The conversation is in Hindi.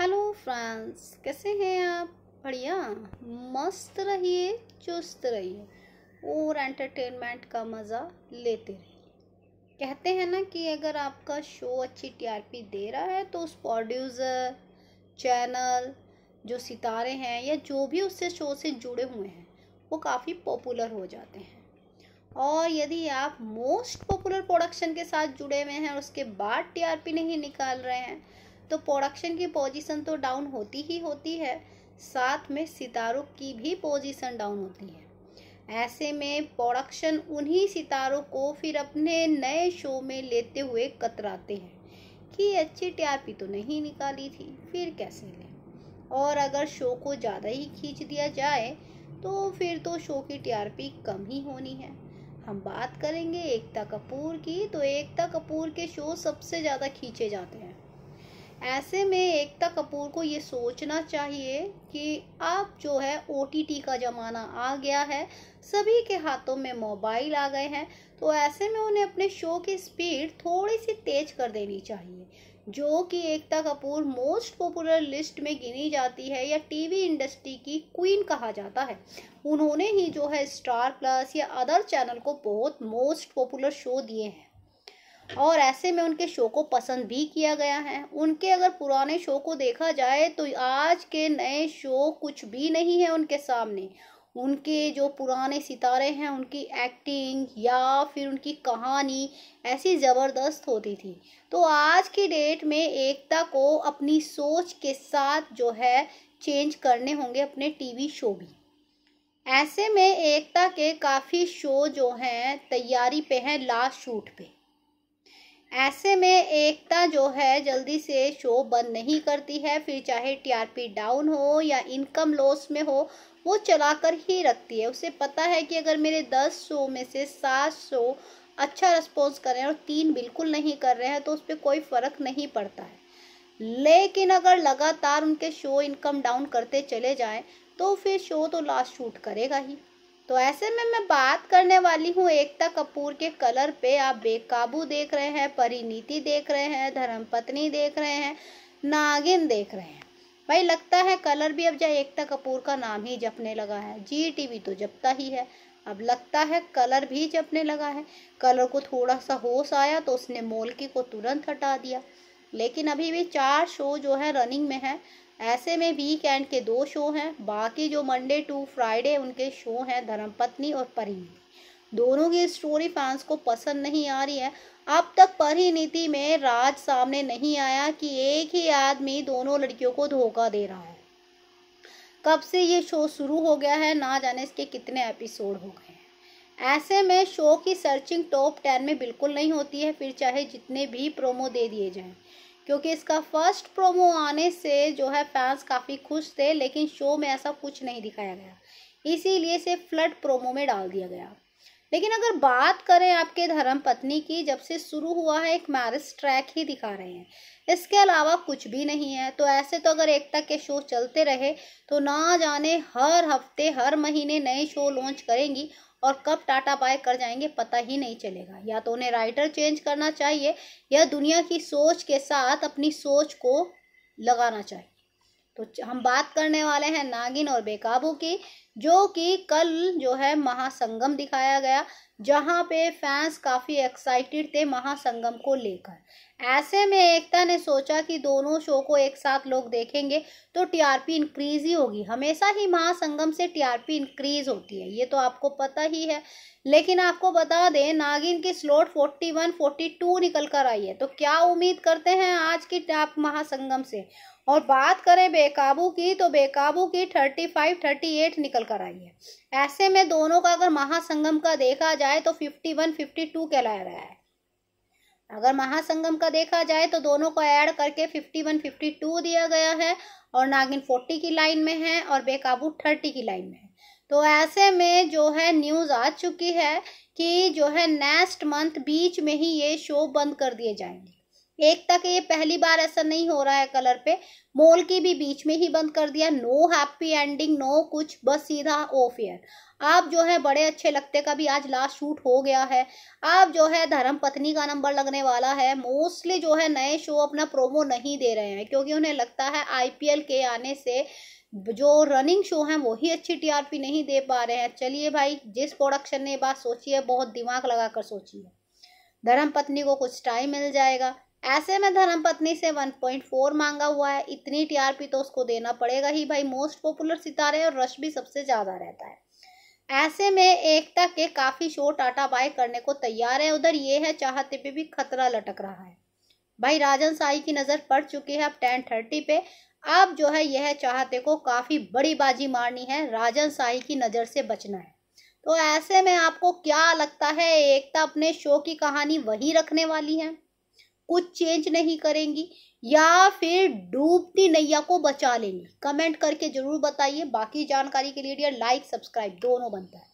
हेलो फ्रेंड्स कैसे हैं आप बढ़िया मस्त रहिए चुस्त रहिए और एंटरटेनमेंट का मज़ा लेते रहिए कहते हैं ना कि अगर आपका शो अच्छी टीआरपी दे रहा है तो उस प्रोड्यूसर चैनल जो सितारे हैं या जो भी उससे शो से जुड़े हुए हैं वो काफ़ी पॉपुलर हो जाते हैं और यदि आप मोस्ट पॉपुलर प्रोडक्शन के साथ जुड़े हुए हैं और उसके बाद टीआरपी नहीं निकाल रहे हैं तो प्रोडक्शन की पोजीशन तो डाउन होती ही होती है साथ में सितारों की भी पोजीशन डाउन होती है ऐसे में प्रोडक्शन उन्हीं सितारों को फिर अपने नए शो में लेते हुए कतराते हैं कि अच्छी टीआरपी तो नहीं निकाली थी फिर कैसे लें और अगर शो को ज़्यादा ही खींच दिया जाए तो फिर तो शो की टीआरपी कम ही होनी है हम बात करेंगे एकता कपूर की तो एकता कपूर के शो सबसे ज़्यादा खींचे जाते हैं ऐसे में एकता कपूर को ये सोचना चाहिए कि अब जो है ओ का ज़माना आ गया है सभी के हाथों में मोबाइल आ गए हैं तो ऐसे में उन्हें अपने शो की स्पीड थोड़ी सी तेज कर देनी चाहिए जो कि Ekta Kapoor most popular list में गिनी जाती है या टीवी इंडस्ट्री की क्वीन कहा जाता है उन्होंने ही जो है स्टार प्लस या अदर चैनल को बहुत मोस्ट पॉपुलर शो दिए हैं और ऐसे में उनके शो को पसंद भी किया गया है उनके अगर पुराने शो को देखा जाए तो आज के नए शो कुछ भी नहीं है उनके सामने उनके जो पुराने सितारे हैं उनकी एक्टिंग या फिर उनकी कहानी ऐसी ज़बरदस्त होती थी तो आज की डेट में एकता को अपनी सोच के साथ जो है चेंज करने होंगे अपने टीवी शो भी ऐसे में एकता के काफ़ी शो जो हैं तैयारी पे हैं लास्ट शूट पे ऐसे में एकता जो है जल्दी से शो बंद नहीं करती है फिर चाहे टीआरपी डाउन हो या इनकम लॉस में हो वो चला कर ही रखती है उसे पता है कि अगर मेरे दस शो में से सात शो अच्छा रिस्पॉन्स कर रहे हैं और तीन बिल्कुल नहीं कर रहे हैं तो उस पर कोई फ़र्क नहीं पड़ता है लेकिन अगर लगातार उनके शो इनकम डाउन करते चले जाएँ तो फिर शो तो लास्ट शूट करेगा ही तो ऐसे में मैं बात करने वाली हूँ एकता कपूर के कलर पे आप बेकाबू देख रहे हैं परिनीति देख रहे हैं धर्मपत्नी देख रहे हैं नागिन देख रहे हैं भाई लगता है कलर भी अब जाए एकता कपूर का नाम ही जपने लगा है जी टीवी तो जपता ही है अब लगता है कलर भी जपने लगा है कलर को थोड़ा सा होश आया तो उसने मोलकी को तुरंत हटा दिया लेकिन अभी भी चार शो जो है रनिंग में है ऐसे में वीकेंड के दो शो हैं बाकी जो मंडे टू फ्राइडे उनके शो हैं धर्मपत्नी और परिणी दोनों की स्टोरी फैंस को पसंद नहीं आ रही है अब तक परिणीति में राज सामने नहीं आया कि एक ही आदमी दोनों लड़कियों को धोखा दे रहा है कब से ये शो शुरू हो गया है ना जाने इसके कितने एपिसोड हो गए हैं ऐसे में शो की सर्चिंग टॉप टेन में बिल्कुल नहीं होती है फिर चाहे जितने भी प्रोमो दे दिए जाएं क्योंकि इसका फर्स्ट प्रोमो आने से जो है फैंस काफ़ी खुश थे लेकिन शो में ऐसा कुछ नहीं दिखाया गया इसीलिए इसे फ्लड प्रोमो में डाल दिया गया लेकिन अगर बात करें आपके धर्म पत्नी की जब से शुरू हुआ है एक मैरिज ट्रैक ही दिखा रहे हैं इसके अलावा कुछ भी नहीं है तो ऐसे तो अगर एकता के शो चलते रहे तो ना जाने हर हफ्ते हर महीने नए शो लॉन्च करेंगी और कब टाटा बाय कर जाएंगे पता ही नहीं चलेगा या तो उन्हें राइटर चेंज करना चाहिए या दुनिया की सोच के साथ अपनी सोच को लगाना चाहिए तो हम बात करने वाले हैं नागिन और बेकाबू की जो कि कल जो है महासंगम दिखाया गया जहां पे फैंस काफ़ी एक्साइटेड थे महासंगम को लेकर ऐसे में एकता ने सोचा कि दोनों शो को एक साथ लोग देखेंगे तो टीआरपी इंक्रीज ही होगी हमेशा ही महासंगम से टीआरपी इंक्रीज होती है ये तो आपको पता ही है लेकिन आपको बता दें नागिन की स्लोट 41, 42 निकल कर आई है तो क्या उम्मीद करते हैं आज की आप महासंगम से और बात करें बेकाबू की तो बेकाबू की थर्टी एट निकल निकल कर आई है ऐसे में दोनों का अगर महासंगम का देखा जाए तो फिफ्टी वन फिफ्टी टू कहला रहा है अगर महासंगम का देखा जाए तो दोनों को ऐड करके फिफ्टी वन फिफ्टी टू दिया गया है और नागिन फोर्टी की लाइन में है और बेकाबू थर्टी की लाइन में है तो ऐसे में जो है न्यूज़ आ चुकी है कि जो है नेक्स्ट मंथ बीच में ही ये शो बंद कर दिए जाएंगे एक तक ये पहली बार ऐसा नहीं हो रहा है कलर पे मोल की भी बीच में ही बंद कर दिया नो हैप्पी एंडिंग नो कुछ बस सीधा ओफ ईयर आप जो है बड़े अच्छे लगते का भी आज लास्ट शूट हो गया है आप जो है धर्म पत्नी का नंबर लगने वाला है मोस्टली जो है नए शो अपना प्रोमो नहीं दे रहे हैं क्योंकि उन्हें लगता है आई के आने से जो रनिंग शो हैं वही अच्छी टीआरपी नहीं दे पा रहे हैं चलिए भाई जिस प्रोडक्शन ने बात सोची है बहुत दिमाग लगा कर सोची है धर्म पत्नी को कुछ टाइम मिल जाएगा ऐसे में धर्मपत्नी से 1.4 मांगा हुआ है इतनी टीआरपी तो उसको देना पड़ेगा ही भाई मोस्ट पॉपुलर सितारे और रश भी सबसे ज़्यादा रहता है ऐसे में एकता के काफ़ी शो टाटा बाय करने को तैयार है उधर ये है चाहते पे भी खतरा लटक रहा है भाई राजन साई की नज़र पड़ चुकी है अब टेन थर्टी पे अब जो है यह चाहते को काफ़ी बड़ी बाजी मारनी है राजन साई की नज़र से बचना है तो ऐसे में आपको क्या लगता है एकता अपने शो की कहानी वही रखने वाली है कुछ चेंज नहीं करेंगी या फिर डूबती नैया को बचा लेंगी कमेंट करके जरूर बताइए बाकी जानकारी के लिए डियर लाइक सब्सक्राइब दोनों बनता है